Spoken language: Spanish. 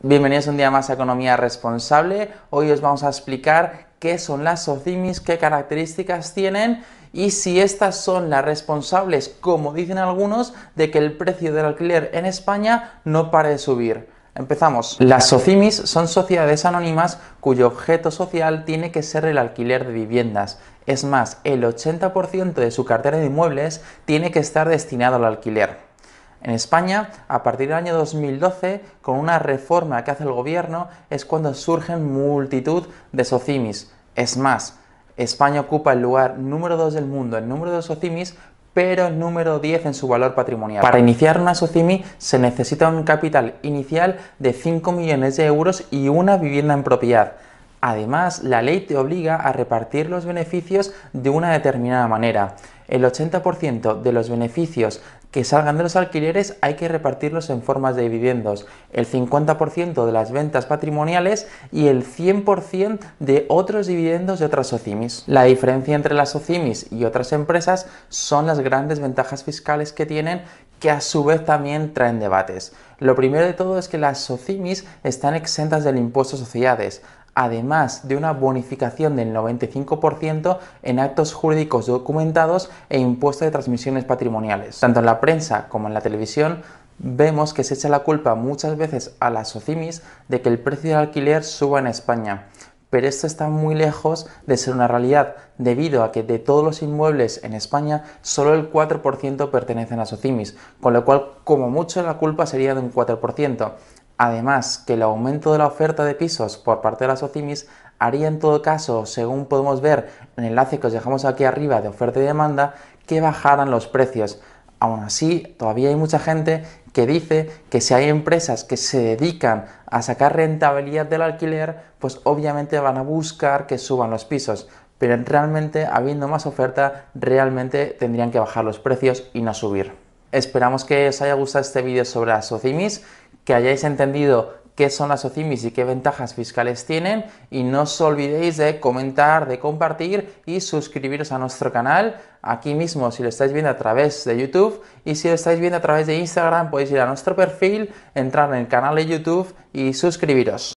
Bienvenidos un día más a Economía Responsable. Hoy os vamos a explicar qué son las SOCIMIS, qué características tienen y si estas son las responsables, como dicen algunos, de que el precio del alquiler en España no pare de subir. Empezamos. Las SOCIMIS son sociedades anónimas cuyo objeto social tiene que ser el alquiler de viviendas. Es más, el 80% de su cartera de inmuebles tiene que estar destinado al alquiler. En España, a partir del año 2012, con una reforma que hace el gobierno, es cuando surgen multitud de socimis. Es más, España ocupa el lugar número 2 del mundo en número de socimis, pero número 10 en su valor patrimonial. Para iniciar una socimi se necesita un capital inicial de 5 millones de euros y una vivienda en propiedad. Además, la ley te obliga a repartir los beneficios de una determinada manera el 80% de los beneficios que salgan de los alquileres hay que repartirlos en formas de dividendos, el 50% de las ventas patrimoniales y el 100% de otros dividendos de otras OCIMIS. La diferencia entre las OCIMIS y otras empresas son las grandes ventajas fiscales que tienen que a su vez también traen debates. Lo primero de todo es que las socimis están exentas del impuesto a sociedades, además de una bonificación del 95% en actos jurídicos documentados e impuesto de transmisiones patrimoniales. Tanto en la prensa como en la televisión vemos que se echa la culpa muchas veces a las SOCIMIS de que el precio del alquiler suba en España. Pero esto está muy lejos de ser una realidad, debido a que de todos los inmuebles en España, solo el 4% pertenecen a SOCIMIS, con lo cual como mucho la culpa sería de un 4%. Además, que el aumento de la oferta de pisos por parte de las OCIMIS haría en todo caso, según podemos ver en el enlace que os dejamos aquí arriba de oferta y demanda, que bajaran los precios. Aún así, todavía hay mucha gente que dice que si hay empresas que se dedican a sacar rentabilidad del alquiler, pues obviamente van a buscar que suban los pisos. Pero realmente, habiendo más oferta, realmente tendrían que bajar los precios y no subir. Esperamos que os haya gustado este vídeo sobre las OCIMIS que hayáis entendido qué son las OCIMIS y qué ventajas fiscales tienen y no os olvidéis de comentar, de compartir y suscribiros a nuestro canal aquí mismo si lo estáis viendo a través de YouTube y si lo estáis viendo a través de Instagram podéis ir a nuestro perfil, entrar en el canal de YouTube y suscribiros.